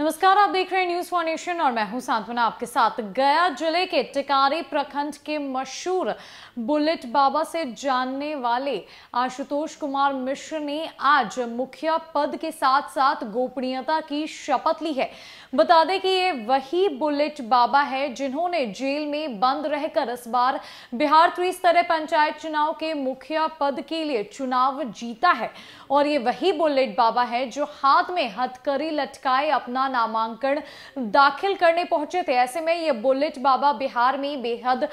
नमस्कार आप देख रहे हैं न्यूज फॉर और मैं हूं सांत्वना आपके साथ गया जिले के टिकारी प्रखंड के मशहूर बुलेट बाबा से जानने वाले आशुतोष कुमार मिश्र ने आज मुखिया पद के साथ साथ गोपनीयता की शपथ ली है बता दें कि ये वही बुलेट बाबा है जिन्होंने जेल में बंद रहकर इस बार बिहार त्रिस्तरीय पंचायत चुनाव के मुखिया पद के लिए चुनाव जीता है और ये वही बुलेट बाबा है जो हाथ में हथकरी लटकाए अपना का नामांकन दाखिल करने पहुंचे थे ऐसे में ये बुलेट बाबा बिहार में बेहद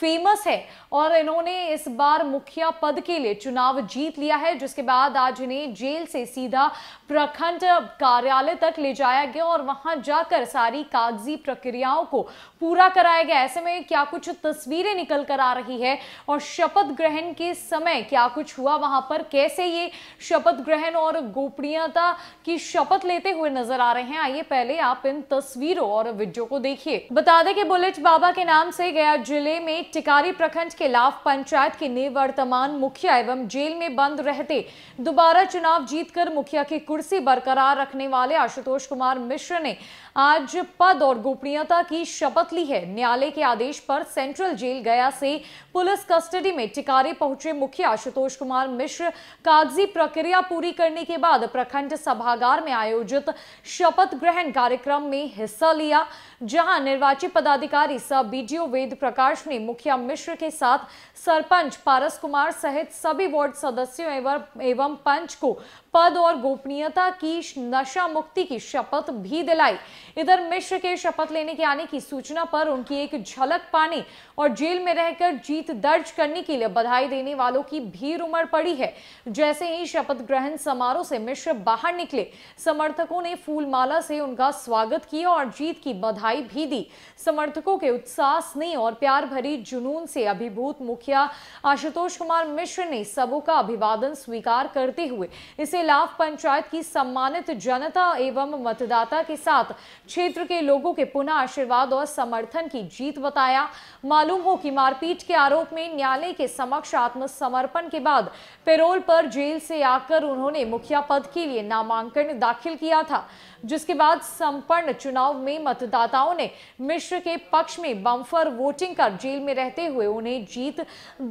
फेमस है और इन्होंने इस बार मुखिया पद के लिए चुनाव जीत लिया है जिसके बाद आज इन्हें जेल से सीधा प्रखंड कार्यालय तक ले जाया गया और वहां जाकर सारी कागजी प्रक्रियाओं को पूरा कराया गया ऐसे में क्या कुछ तस्वीरें निकल कर आ रही है और शपथ ग्रहण के समय क्या कुछ हुआ वहां पर कैसे ये शपथ ग्रहण और गोपनीयता की शपथ लेते हुए नजर आ रहे हैं आइए आइए पहले आप इन तस्वीरों और वीडियो को देखिए बता दें कि बुलेट बाबा के नाम से गया जिले में टिकारी प्रखंड के लाभ पंचायत के निवर्तमान मुखिया एवं जेल में बंद रहते दोबारा चुनाव जीतकर मुखिया की कुर्सी बरकरार रखने वाले आशुतोष कुमार मिश्र ने आज पद और गोपनीयता की शपथ ली है न्यायालय के आदेश पर सेंट्रल जेल गया से पुलिस कस्टडी में टिकारी पहुंचे मुखिया आशुतोष कुमार मिश्र कागजी प्रक्रिया पूरी करने के बाद प्रखंड सभागार में आयोजित शपथ ग्रहण ग्रहण कार्यक्रम में हिस्सा लिया जहां निर्वाचित पदाधिकारी सह बीडीओ वेद प्रकाश ने मुखिया मिश्र के साथ सरपंच पारस कुमार सहित सभी वार्ड सदस्यों एवं एवं पंच को पद और गोपनीयता की नशा मुक्ति की शपथ भी दिलाई इधर मिश्र के शपथ लेने के आने की सूचना पर उनकी एक झलक पाने और जेल में रहकर जीत दर्ज करने के लिए बधाई देने वालों की भीड़ उमड़ पड़ी है जैसे ही शपथ ग्रहण समारोह से मिश्र बाहर निकले समर्थकों ने फूलमाला से उनका स्वागत किया और जीत की बधाई भी दी समर्थकों के उत्साह स्नेह और प्यार भरी जुनून से अभिभूत मुखिया आशुतोष कुमार मिश्र ने सबों का अभिवादन स्वीकार करते हुए इसे लाभ पंचायत की सम्मानित जनता एवं मतदाता के साथ क्षेत्र के लोगों के पुनः आशीर्वाद और समर्थन की जीत बताया मालूम हो कि मारपीट के आरोप में न्यायालय के समक्ष आत्मसमर्पण के बाद पेरोल पर जेल से आकर उन्होंने मुखिया पद के लिए नामांकन दाखिल किया था जिसके बाद संपन्न चुनाव में मतदाताओं ने मिश्र के पक्ष में बम्फर वोटिंग कर जेल में रहते हुए उन्हें जीत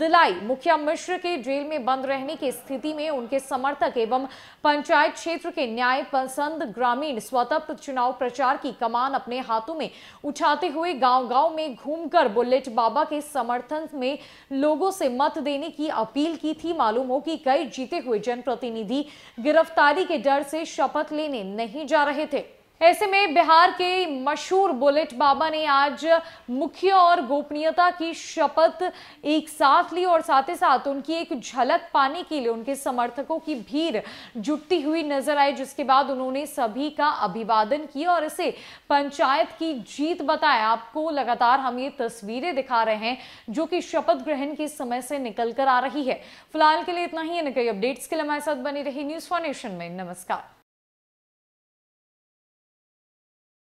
दिलाई मुखिया मिश्र के जेल में बंद रहने की स्थिति में उनके समर्थक एवं पंचायत क्षेत्र के न्याय पसंद ग्रामीण स्वतंत्र चुनाव प्रचार की कमान अपने हाथों में उठाते हुए गांव-गांव में घूमकर बुलेट बाबा के समर्थन में लोगों से मत देने की अपील की थी मालूम हो कि कई जीते हुए जनप्रतिनिधि गिरफ्तारी के डर से शपथ लेने नहीं जा रहे रहे थे ऐसे में बिहार के मशहूर बुलेट बाबा ने आज मुख्य और गोपनीयता की शपथ एक साथ ली और साथ ही साथ उनकी एक झलक पाने के लिए उनके समर्थकों की भीड़ जुटती हुई नजर आई जिसके बाद उन्होंने सभी का अभिवादन किया और इसे पंचायत की जीत बताया आपको लगातार हम ये तस्वीरें दिखा रहे हैं जो कि शपथ ग्रहण के समय से निकल कर आ रही है फिलहाल के लिए इतना ही है न कई अपडेट्स के लिए हमारे साथ बनी रही न्यूज फॉर नेशन में नमस्कार